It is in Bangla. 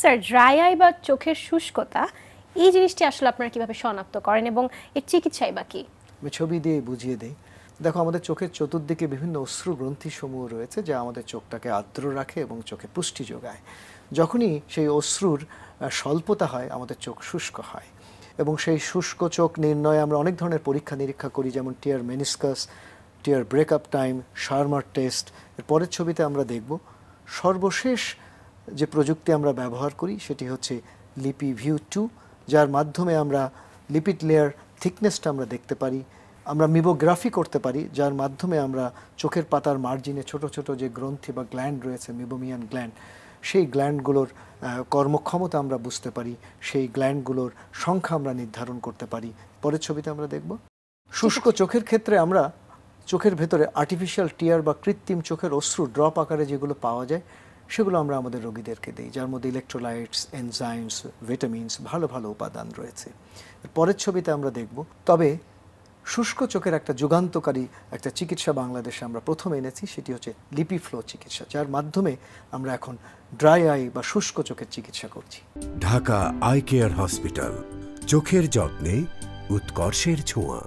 স্যার ড্রাই আই বা চোখের শুষ্কতা এই জিনিসটি আসলে আপনারা কিভাবে শনাক্ত করেন এবং এর চিকিৎসাই বা কি আমি ছবি দিয়ে বুঝিয়ে দেই দেখো আমাদের চোখের চতুর্দিকে বিভিন্ন অশ্রু গ্রন্থিসমূহ রয়েছে যা আমাদের চোখটাকে আর্দ্র রাখে এবং চোখে পুষ্টি যোগায় যখনই সেই অশ্রুর স্বল্পতা হয় আমাদের চোখ শুষ্ক হয় এবং সেই শুষ্ক চোখ নির্ণয়ে আমরা অনেক ধরনের পরীক্ষা নিরীক্ষা করি যেমন tear meniscus tear breakup time শার্মার টেস্ট এর পরের ছবিতে আমরা দেখব সর্বশেষ যে প্রযুক্তি আমরা ব্যবহার করি সেটি হচ্ছে লিপি ভিউ টু যার মাধ্যমে আমরা লিপিড লেয়ার থিকনেসটা আমরা দেখতে পারি আমরা মিবোগ্রাফি করতে পারি যার মাধ্যমে আমরা চোখের পাতার মার্জিনে ছোট ছোট যে গ্রন্থি বা গ্ল্যান্ড রয়েছে মিবোমিয়ান গ্ল্যান্ড সেই গ্ল্যান্ডগুলোর কর্মক্ষমতা আমরা বুঝতে পারি সেই গ্ল্যান্ডগুলোর সংখ্যা আমরা নির্ধারণ করতে পারি পরের ছবিতে আমরা দেখব শুষ্ক চোখের ক্ষেত্রে আমরা চোখের ভেতরে আর্টিফিশিয়াল টিয়ার বা কৃত্রিম চোখের অশ্রু ড্রপ আকারে যেগুলো পাওয়া যায় সেগুলো আমরা আমাদের রোগীদেরকে দিই যার মধ্যে ইলেকট্রোলাইটস এনজাইমস ভিটামিনস ভালো ভালো উপাদান রয়েছে পরের ছবিতে আমরা দেখব তবে শুষ্ক চোখের একটা যুগান্তকারী একটা চিকিৎসা বাংলাদেশে আমরা প্রথম এনেছি সেটি হচ্ছে লিপি ফ্লো চিকিৎসা যার মাধ্যমে আমরা এখন ড্রাই আই বা শুষ্ক চোখের চিকিৎসা করছি ঢাকা আই কেয়ার হসপিটাল চোখের যত্নে উৎকর্ষের ছোঁয়া